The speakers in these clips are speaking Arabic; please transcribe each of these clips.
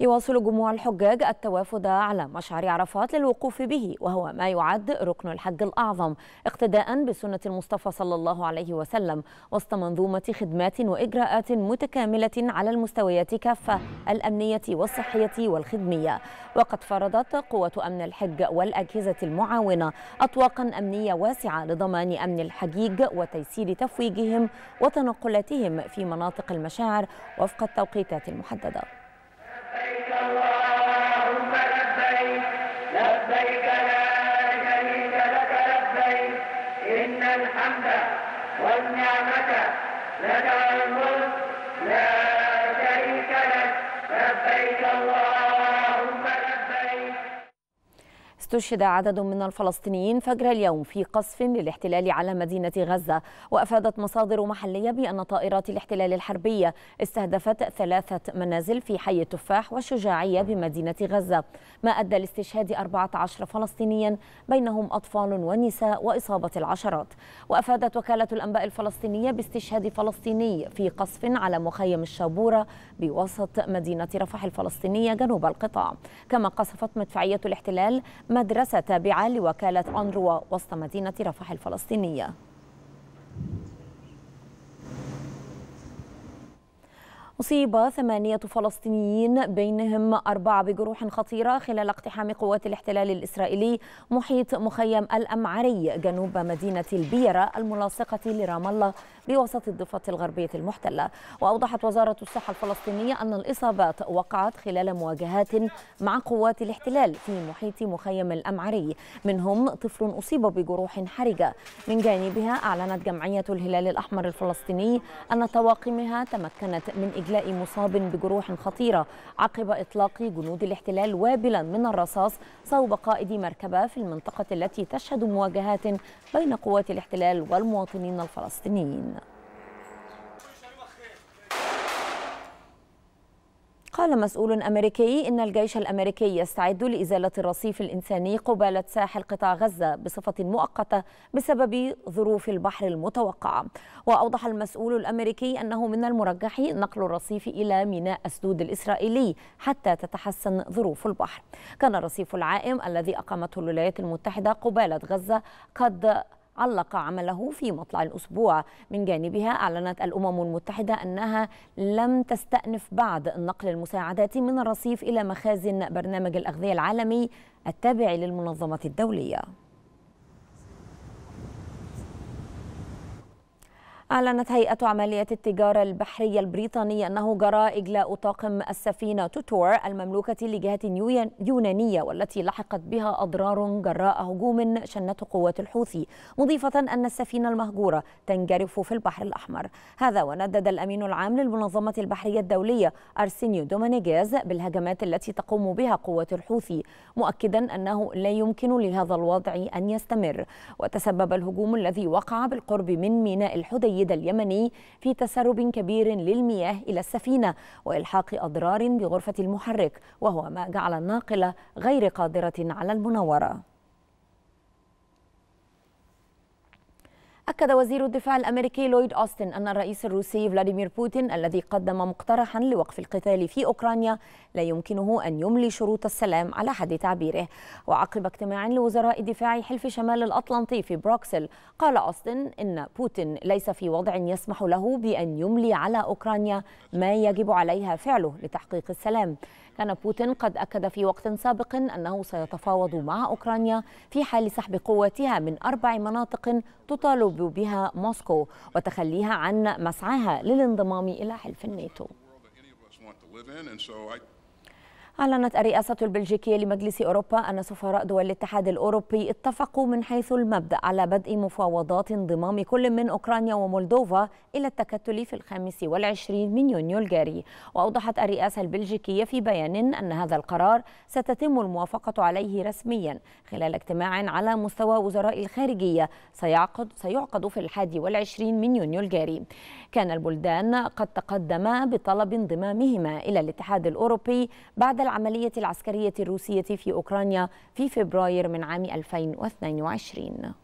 يواصل جموع الحجاج التوافد على مشعر عرفات للوقوف به وهو ما يعد ركن الحج الأعظم اقتداء بسنة المصطفى صلى الله عليه وسلم وسط منظومة خدمات وإجراءات متكاملة على المستويات كافة الأمنية والصحية والخدمية وقد فرضت قوة أمن الحج والأجهزة المعاونة أطواقا أمنية واسعة لضمان أمن الحجيج وتيسير تفويجهم وتنقلاتهم في مناطق المشاعر وفق التوقيتات المحدده لك لك استشهد عدد من الفلسطينيين فجر اليوم في قصف للاحتلال على مدينة غزة وأفادت مصادر محلية بأن طائرات الاحتلال الحربية استهدفت ثلاثة منازل في حي التفاح والشجاعية بمدينة غزة ما أدى لاستشهاد 14 فلسطينيا بينهم أطفال ونساء وإصابة العشرات وأفادت وكالة الأنباء الفلسطينية باستشهاد فلسطيني في قصف على مخيم الشابورة بوسط مدينة رفح الفلسطينية جنوب القطاع كما قصفت مدفعية الاحتلال ما مدرسة تابعة لوكالة أنروا وسط مدينة رفح الفلسطينية أصيب ثمانية فلسطينيين بينهم أربعة بجروح خطيرة خلال اقتحام قوات الاحتلال الإسرائيلي محيط مخيم الأمعري جنوب مدينة البيرة الملاصقة لرام الله بوسط الضفة الغربية المحتلة وأوضحت وزارة الصحة الفلسطينية أن الإصابات وقعت خلال مواجهات مع قوات الاحتلال في محيط مخيم الأمعري منهم طفل أصيب بجروح حرجة من جانبها أعلنت جمعية الهلال الأحمر الفلسطيني أن طواقمها تمكنت من إجراء العدلاء مصاب بجروح خطيرة عقب إطلاق جنود الاحتلال وابلا من الرصاص صوب قائد مركبة في المنطقة التي تشهد مواجهات بين قوات الاحتلال والمواطنين الفلسطينيين قال مسؤول أمريكي إن الجيش الأمريكي يستعد لإزالة الرصيف الإنساني قبالة ساحل قطاع غزة بصفة مؤقتة بسبب ظروف البحر المتوقعة وأوضح المسؤول الأمريكي أنه من المرجح نقل الرصيف إلى ميناء أسدود الإسرائيلي حتى تتحسن ظروف البحر كان الرصيف العائم الذي أقامته الولايات المتحدة قبالة غزة قد علق عمله في مطلع الأسبوع من جانبها أعلنت الأمم المتحدة أنها لم تستأنف بعد نقل المساعدات من الرصيف إلى مخازن برنامج الأغذية العالمي التابع للمنظمة الدولية أعلنت هيئة عمليات التجارة البحرية البريطانية أنه جرى إجلاء طاقم السفينة توتور المملوكة لجهة يونانية والتي لحقت بها أضرار جراء هجوم شنته قوات الحوثي مضيفة أن السفينة المهجورة تنجرف في البحر الأحمر هذا وندد الأمين العام للمنظمة البحرية الدولية أرسينيو دومينيغيز بالهجمات التي تقوم بها قوات الحوثي مؤكدا أنه لا يمكن لهذا الوضع أن يستمر وتسبب الهجوم الذي وقع بالقرب من ميناء الحدي السيد اليمني في تسرب كبير للمياه إلى السفينة وإلحاق أضرار بغرفة المحرك وهو ما جعل الناقلة غير قادرة على المناورة أكد وزير الدفاع الأمريكي لويد أوستن أن الرئيس الروسي فلاديمير بوتين الذي قدم مقترحا لوقف القتال في أوكرانيا لا يمكنه أن يملي شروط السلام على حد تعبيره وعقب اجتماع لوزراء دفاع حلف شمال الأطلنطي في بروكسل قال أوستن إن بوتين ليس في وضع يسمح له بأن يملي على أوكرانيا ما يجب عليها فعله لتحقيق السلام كان بوتين قد أكد في وقت سابق أنه سيتفاوض مع أوكرانيا في حال سحب قواتها من أربع مناطق تطالب بها موسكو وتخليها عن مسعاها للانضمام إلى حلف الناتو. أعلنت الرئاسة البلجيكية لمجلس أوروبا أن سفراء دول الاتحاد الأوروبي اتفقوا من حيث المبدأ على بدء مفاوضات انضمام كل من أوكرانيا ومولدوفا إلى التكتل في الخامس والعشرين من يونيو الجاري وأوضحت الرئاسة البلجيكية في بيان أن هذا القرار ستتم الموافقة عليه رسميا خلال اجتماع على مستوى وزراء الخارجية سيعقد, سيعقد في الحادي والعشرين من يونيو الجاري كان البلدان قد تقدما بطلب انضمامهما إلى الاتحاد الأوروبي بعد العملية العسكرية الروسية في أوكرانيا في فبراير من عام 2022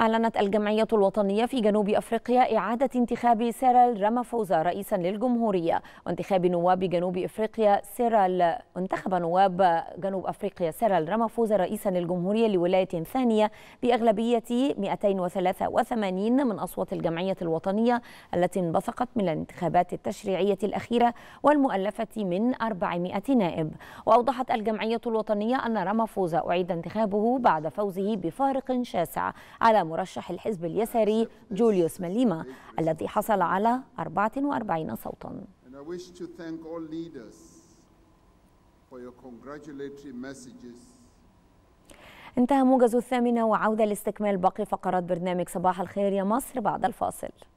أعلنت الجمعية الوطنية في جنوب أفريقيا إعادة انتخاب سيرال رامافوزا رئيسا للجمهورية وانتخاب نواب جنوب أفريقيا سيرال انتخب نواب جنوب أفريقيا سيرال رامافوزا رئيسا للجمهورية لولاية ثانية بأغلبية 283 من أصوات الجمعية الوطنية التي انبثقت من الانتخابات التشريعية الأخيرة والمؤلفة من 400 نائب وأوضحت الجمعية الوطنية أن رامافوزا أعيد انتخابه بعد فوزه بفارق شاسع على مرشح الحزب اليساري جوليوس مليما الذي حصل على 44 صوتا انتهى موجز الثامنة وعودة لاستكمال باقي فقرات برنامج صباح الخير يا مصر بعد الفاصل